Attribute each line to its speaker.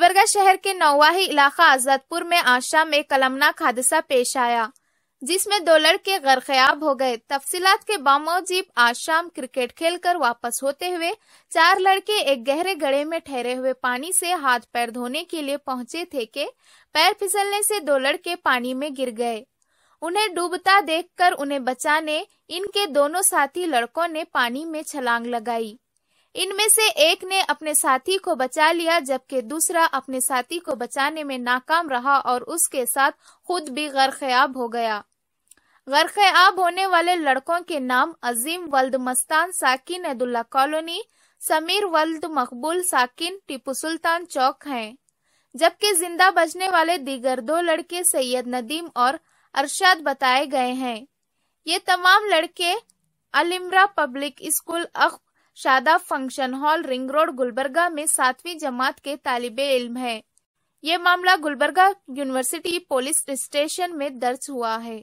Speaker 1: गुलबरगा शहर के नौवाही इलाका आजादपुर में आज शाम एक कलमनाक हादसा पेश आया जिसमें दो लड़के गरखयाब हो गए तफसीलात के बामौजीब आज शाम क्रिकेट खेलकर वापस होते हुए चार लड़के एक गहरे गड़े में ठहरे हुए पानी से हाथ पैर धोने के लिए पहुंचे थे के पैर फिसलने से दो लड़के पानी में गिर गए उन्हें डूबता देखकर उन्हें बचाने इनके दोनों साथी लड़कों ने पानी में छलांग लगाई इनमें से एक ने अपने साथी को बचा लिया जबकि दूसरा अपने साथी को बचाने में नाकाम रहा और उसके साथ खुद भी गर्खयाब हो गया गर्खयाब होने वाले लड़कों के नाम अजीम वल्द मस्तान साकिन अदुल्ला कॉलोनी समीर वल्द मकबूल साकिन टीपू सुल्तान चौक हैं जबकि जिंदा बचने वाले दीगर दो लड़के सैयद नदीम और अरशद बताए गए हैं ये तमाम लड़के अलिमरा पब्लिक स्कूल अख Shadab function hall ring road Gulbarga में सातवीं जमात के तालिब इल्म है ये मामला गुलबर्गा यूनिवर्सिटी पुलिस स्टेशन में दर्ज हुआ है